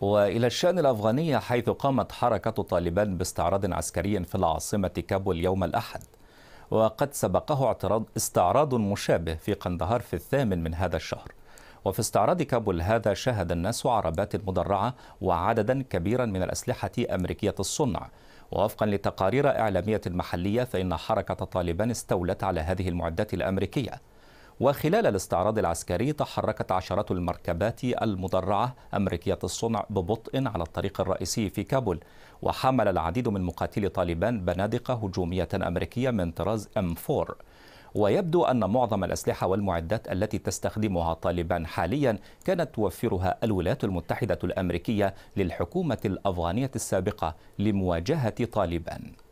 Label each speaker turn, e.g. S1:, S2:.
S1: وإلى الشأن الأفغاني حيث قامت حركة طالبان باستعراض عسكري في العاصمة كابول يوم الأحد وقد سبقه اعتراض استعراض مشابه في قندهار في الثامن من هذا الشهر وفي استعراض كابول هذا شهد الناس عربات مدرعة وعددا كبيرا من الأسلحة أمريكية الصنع ووفقا لتقارير إعلامية محلية فإن حركة طالبان استولت على هذه المعدات الأمريكية وخلال الاستعراض العسكري تحركت عشرات المركبات المدرعة أمريكية الصنع ببطء على الطريق الرئيسي في كابول وحمل العديد من مقاتلي طالبان بنادق هجومية أمريكية من طراز M4 ويبدو أن معظم الأسلحة والمعدات التي تستخدمها طالبان حاليا كانت توفرها الولايات المتحدة الأمريكية للحكومة الأفغانية السابقة لمواجهة طالبان